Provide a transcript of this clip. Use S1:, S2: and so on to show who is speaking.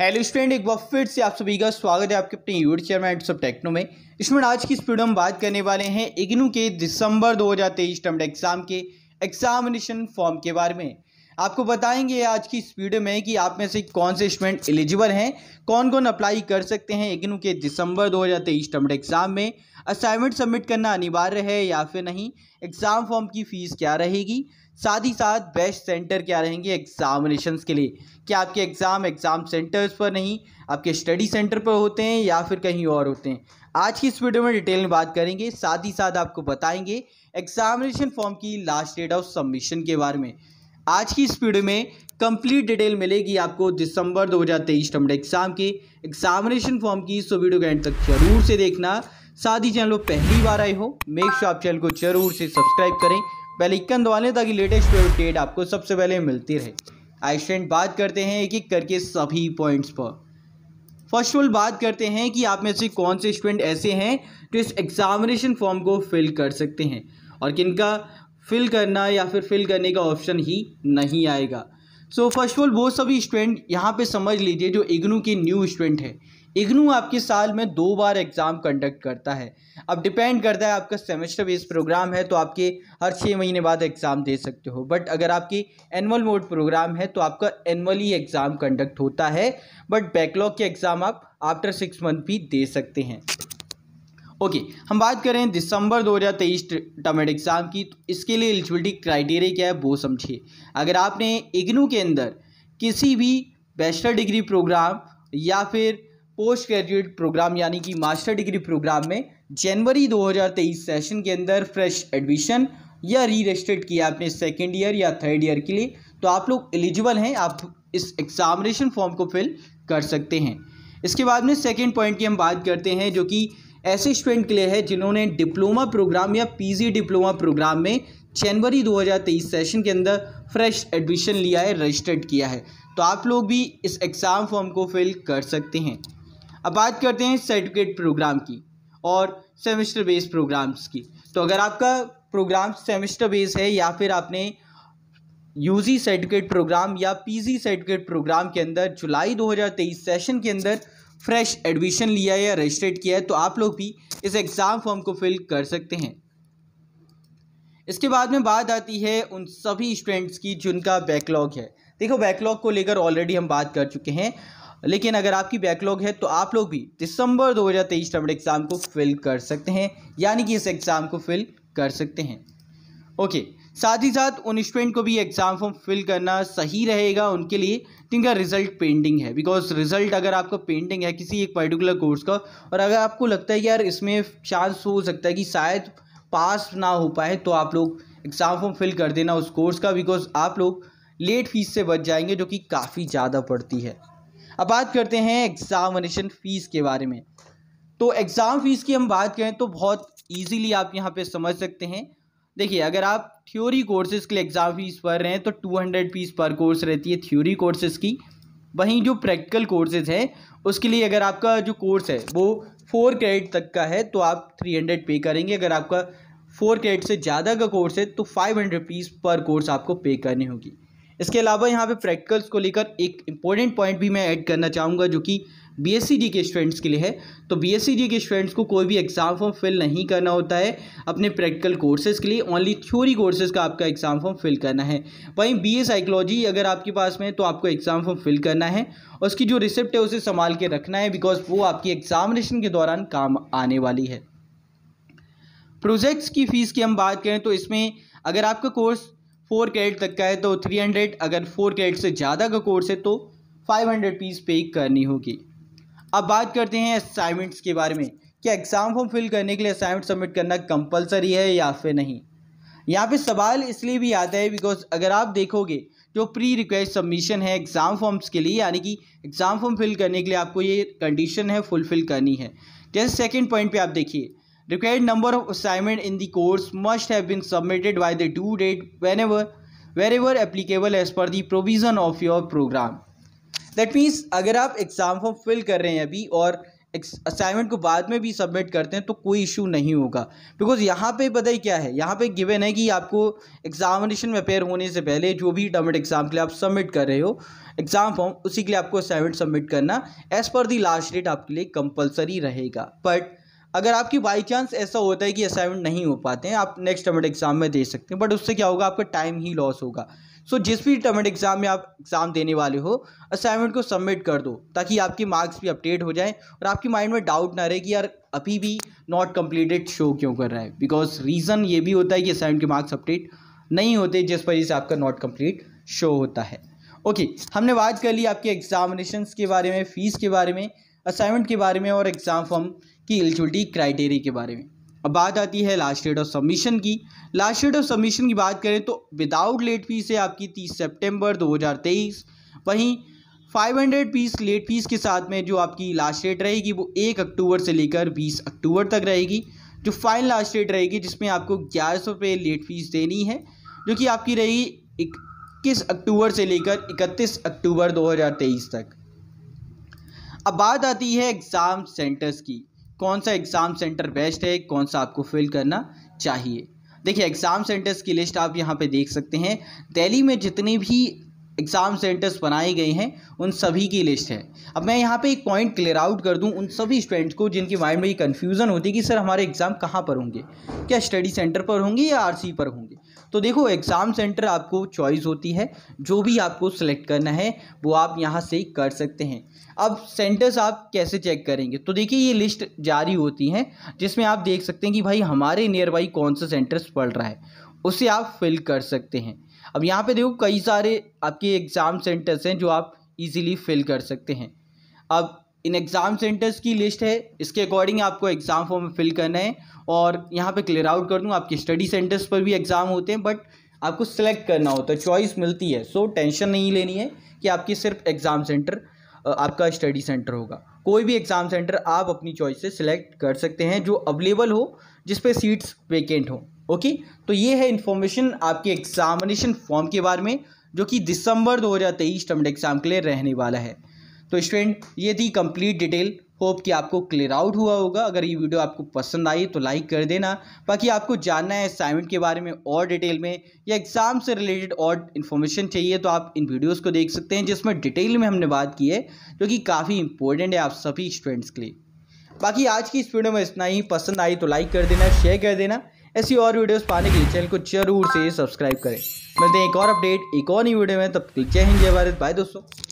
S1: hello student एक बार फिर से आप सभी का स्वागत है आपके अपने यूट्यूब चैनल एंड सब टेक्नो में इसमें आज की स्पीड हम बात करने वाले हैं इग्नू के दिसंबर 2023 टर्म एग्ज़ाम के एग्जामिनेशन फॉर्म के बारे में आपको बताएंगे आज की स्पीड में कि आप में से कौन से स्टूडेंट एलिजिबल हैं कौन कौन अप्लाई कर सकते हैं इग्नू के दिसंबर दो हज़ार एग्ज़ाम में असाइनमेंट सबमिट करना अनिवार्य है या फिर नहीं एग्ज़ाम फॉर्म की फ़ीस क्या रहेगी साथ ही साथ बेस्ट सेंटर क्या रहेंगे एग्ज़ामिनेशन के लिए क्या आपके एग्ज़ाम एग्ज़ाम सेंटर्स पर नहीं आपके स्टडी सेंटर पर होते हैं या फिर कहीं और होते हैं आज की इस वीडियो में डिटेल में बात करेंगे साथ ही साथ आपको बताएंगे एग्ज़ामिनेशन फॉर्म की लास्ट डेट ऑफ सबमिशन के बारे में आज की इस वीडियो में कंप्लीट डिटेल मिलेगी आपको दिसंबर 2023 हमारे एग्ज़ाम के एग्जामिनेशन फॉर्म की सो वीडियो का एंड तक जरूर से देखना साथ ही चैनल पहली बार आए हो मेक श्योर आप चैनल को जरूर से सब्सक्राइब करें बेलिकन दबा लें ताकि लेटेस्ट अपडेट आपको सबसे पहले मिलती रहे आई स्टैंड बात करते हैं एक एक करके सभी पॉइंट्स पर फर्स्ट ऑल बात करते हैं कि आप में से कौन से स्टूडेंट ऐसे हैं जो इस एग्जामिनेशन फॉर्म को फिल कर सकते हैं और किनका फिल करना या फिर फिल करने का ऑप्शन ही नहीं आएगा सो फर्स्ट ऑल वो सभी स्टूडेंट यहाँ पे समझ लीजिए जो इग्नू के न्यू स्टूडेंट हैं इग्नू आपकी साल में दो बार एग्ज़ाम कंडक्ट करता है अब डिपेंड करता है आपका सेमेस्टर बेस प्रोग्राम है तो आपके हर छः महीने बाद एग्ज़ाम दे सकते हो बट अगर आपकी एनुअल मोड प्रोग्राम है तो आपका एनुअली एग्ज़ाम कंडक्ट होता है बट बैकलॉग के एग्ज़ाम आप आफ्टर सिक्स मंथ भी दे सकते हैं ओके okay, हम बात करें दिसंबर 2023 टर्मेड एग्ज़ाम की तो इसके लिए एलिजिबिलिटी क्राइटेरिया क्या है वो समझिए अगर आपने इग्नू के अंदर किसी भी बैचलर डिग्री प्रोग्राम या फिर पोस्ट ग्रेजुएट प्रोग्राम यानी कि मास्टर डिग्री प्रोग्राम में जनवरी 2023 सेशन के अंदर फ्रेश एडमिशन या री रजिस्टर्ड किया आपने सेकेंड ईयर या थर्ड ईयर के लिए तो आप लोग एलिजिबल हैं आप इस एग्जामिनेशन फॉर्म को फिल कर सकते हैं इसके बाद में सेकेंड पॉइंट की हम बात करते हैं जो कि ऐसे स्टूडेंट के लिए है जिन्होंने डिप्लोमा प्रोग्राम या पी डिप्लोमा प्रोग्राम में जनवरी 2023 सेशन के अंदर फ्रेश एडमिशन लिया है रजिस्टर्ड किया है तो आप लोग भी इस एग्ज़ाम फॉर्म को फिल कर सकते हैं अब बात करते हैं सर्टिफिकेट प्रोग्राम की और सेमेस्टर बेस प्रोग्राम्स की तो अगर आपका प्रोग्राम सेमेस्टर बेस है या फिर आपने यूजी सर्टिफिकेट प्रोग्राम या पीजी सर्टिफिकेट प्रोग्राम के अंदर जुलाई 2023 सेशन के अंदर फ्रेश एडमिशन लिया है या रजिस्ट्रेट किया है तो आप लोग भी इस एग्ज़ाम फॉर्म को फिल कर सकते हैं इसके बाद में बात आती है उन सभी स्टूडेंट्स की जिनका बैकलॉग है देखो बैकलॉग को लेकर ऑलरेडी हम बात कर चुके हैं लेकिन अगर आपकी बैकलॉग है तो आप लोग भी दिसंबर 2023 तेईस एग्ज़ाम को फिल कर सकते हैं यानी कि इस एग्ज़ाम को फिल कर सकते हैं ओके साथ ही साथ उन स्टूडेंट को भी एग्ज़ाम फॉर्म फिल करना सही रहेगा उनके लिए जिनका रिजल्ट पेंडिंग है बिकॉज रिजल्ट अगर आपका पेंडिंग है किसी एक पर्टिकुलर कोर्स का और अगर आपको लगता है कि यार इसमें चांस हो सकता है कि शायद पास ना हो पाए तो आप लोग एग्ज़ाम फॉर्म फिल कर देना उस कोर्स का बिकॉज आप लोग लेट फीस से बच जाएंगे जो कि काफ़ी ज़्यादा पड़ती है अब बात करते हैं एग्ज़ामिनेशन फ़ीस के बारे में तो एग्ज़ाम फ़ीस की हम बात करें तो बहुत ईजीली आप यहाँ पे समझ सकते हैं देखिए अगर आप थ्योरी कोर्सेज़ के लिए एग्ज़ाम फ़ीस पढ़ रहे हैं तो two hundred fees per course रहती है थ्योरी कोर्सेज़ की वहीं जो प्रैक्टिकल कोर्सेज़ हैं उसके लिए अगर आपका जो कोर्स है वो फोर क्रेडिट तक का है तो आप थ्री हंड्रेड पे करेंगे अगर आपका फोर क्रेडिट से ज़्यादा का कोर्स है तो five hundred fees per course आपको पे करनी होगी इसके अलावा यहाँ पे प्रैक्टिकल्स को लेकर एक इंपॉर्टेंट पॉइंट भी मैं ऐड करना चाहूँगा जो कि बी एस के स्टूडेंट्स के लिए है तो बी एस के स्टूडेंट्स को कोई भी एग्ज़ाम फॉर्म फिल नहीं करना होता है अपने प्रैक्टिकल कोर्सेज़ के लिए ओनली थ्योरी कोर्सेज़ का आपका एग्ज़ाम फॉर्म फिल करना है वहीं बी ए साइकोलॉजी अगर आपके पास में तो आपको एग्ज़ाम फॉर्म फिल करना है उसकी जो रिसिप्ट है उसे संभाल के रखना है बिकॉज वो आपकी एग्ज़ामिनेशन के दौरान काम आने वाली है प्रोजेक्ट्स की फ़ीस की हम बात करें तो इसमें अगर आपका कोर्स फोर कैरेट तक का है तो थ्री हंड्रेड अगर फोर कैरेट से ज़्यादा का कोर्स है तो फाइव हंड्रेड पीस पे करनी होगी अब बात करते हैं असाइनमेंट्स के बारे में क्या एग्ज़ाम फॉर्म फिल करने के लिए असाइनमेंट सबमिट करना कंपलसरी है या फिर नहीं यहाँ पे सवाल इसलिए भी आता है बिकॉज अगर आप देखोगे जो प्री रिक्वेस्ट सबमिशन है एग्ज़ाम फॉर्म्स के लिए यानी कि एग्ज़ाम फॉर्म फिल करने के लिए आपको ये कंडीशन है फुलफ़िल करनी है जैसे सेकेंड पॉइंट पर आप देखिए required number of assignment in the course must have been submitted by the due date whenever wherever applicable as per the provision of your program that means अगर आप exam form fill कर रहे हैं अभी और असाइनमेंट को बाद में भी सबमिट करते हैं तो कोई इशू नहीं होगा बिकॉज यहाँ पे पता ही क्या है यहाँ पे गिवन है कि आपको एग्जामिनेशन में अपेयर होने से पहले जो भी डमेट एग्ज़ाम के लिए आप सबमिट कर रहे हो एग्ज़ाम फॉर्म उसी के लिए आपको असाइनमेंट सबमिट करना एज़ पर दी लास्ट डेट आपके लिए कंपलसरी रहेगा बट अगर आपकी बाई चांस ऐसा होता है कि असाइनमेंट नहीं हो पाते हैं आप नेक्स्ट टर्मेट एग्ज़ाम में दे सकते हैं बट उससे क्या होगा आपका टाइम ही लॉस होगा सो so, जिस भी टर्मेट एग्ज़ाम में आप एग्ज़ाम देने वाले हो असाइनमेंट को सबमिट कर दो ताकि आपके मार्क्स भी अपडेट हो जाएं और आपकी माइंड में डाउट ना रहे कि यार अभी भी नॉट कम्प्लीटेड शो क्यों कर रहा है बिकॉज रीज़न ये भी होता है कि असाइनमेंट के मार्क्स अपडेट नहीं होते जिस वजह से आपका नॉट कम्प्लीट शो होता है ओके okay, हमने बात कर ली आपके एग्जामिनेशन के बारे में फ़ीस के बारे में असाइनमेंट के बारे में और एग्ज़ाम फॉर्म की एलिजिबिलिटी क्राइटेरिया के बारे में अब बात आती है लास्ट डेट ऑफ सबमिशन की लास्ट डेट ऑफ सबमिशन की बात करें तो विदाउट लेट फीस है आपकी तीस सेप्टेम्बर दो वहीं 500 पीस लेट फीस के साथ में जो आपकी लास्ट डेट रहेगी वो एक अक्टूबर से लेकर बीस अक्टूबर तक रहेगी जो फाइनल लास्ट डेट रहेगी जिसमें आपको ग्यारह सौ रुपये लेट फीस देनी है जो कि आपकी रहेगी इक्कीस अक्टूबर से लेकर इकतीस अक्टूबर 2023 तक अब बात आती है एग्ज़ाम सेंटर्स की कौन सा एग्ज़ाम सेंटर बेस्ट है कौन सा आपको फिल करना चाहिए देखिए एग्ज़ाम सेंटर्स की लिस्ट आप यहाँ पे देख सकते हैं दिल्ली में जितने भी एग्ज़ाम सेंटर्स बनाए गए हैं उन सभी की लिस्ट है अब मैं यहाँ पे एक पॉइंट क्लियर आउट कर दूँ उन सभी स्टूडेंट्स को जिनके माइंड में ये कन्फ्यूज़न होती है कि सर हमारे एग्ज़ाम कहाँ पर होंगे क्या स्टडी सेंटर पर होंगे या आर पर होंगे तो देखो एग्ज़ाम सेंटर आपको चॉइस होती है जो भी आपको सेलेक्ट करना है वो आप यहाँ से कर सकते हैं अब सेंटर्स आप कैसे चेक करेंगे तो देखिए ये लिस्ट जारी होती हैं जिसमें आप देख सकते हैं कि भाई हमारे नियर बाई कौन सा सेंटर्स पढ़ रहा है उसे आप फिल कर सकते हैं अब यहाँ पे देखो कई सारे आपके एग्ज़ाम सेंटर्स हैं जो आप इजीली फिल कर सकते हैं अब इन एग्ज़ाम सेंटर्स की लिस्ट है इसके अकॉर्डिंग आपको एग्ज़ाम फॉर्म फिल करना है और यहाँ पे क्लियर आउट कर दूँ आपके स्टडी सेंटर्स पर भी एग्ज़ाम होते हैं बट आपको सिलेक्ट करना होता है चॉइस मिलती है सो so, टेंशन नहीं लेनी है कि आपकी सिर्फ एग्ज़ाम सेंटर आपका स्टडी सेंटर होगा कोई भी एग्ज़ाम सेंटर आप अपनी चॉइस से सिलेक्ट कर सकते हैं जो अवेलेबल हो जिस पे सीट्स वेकेंट हो ओके तो ये है इन्फॉर्मेशन आपके एग्जामिनेशन फॉर्म के बारे में जो कि दिसंबर 2023 टर्म एग्ज़ाम के लिए रहने वाला है तो स्टूडेंट ये थी कंप्लीट डिटेल होप कि आपको क्लियर आउट हुआ होगा अगर ये वीडियो आपको पसंद आई तो लाइक कर देना बाकी आपको जानना है असाइनमेंट के बारे में और डिटेल में या एग्ज़ाम से रिलेटेड और इन्फॉर्मेशन चाहिए तो आप इन वीडियोस को देख सकते हैं जिसमें डिटेल में हमने बात की है जो कि काफ़ी इंपॉर्टेंट है आप सभी स्टूडेंट्स के लिए बाकी आज की इस वीडियो में इतना ही पसंद आई तो लाइक कर देना शेयर कर देना ऐसी और वीडियोज़ पाने के लिए चैनल को जरूर से सब्सक्राइब करें मिलते हैं एक और अपडेट एक और नई वीडियो में तब तक जय हिंद जय भारत बाय दोस्तों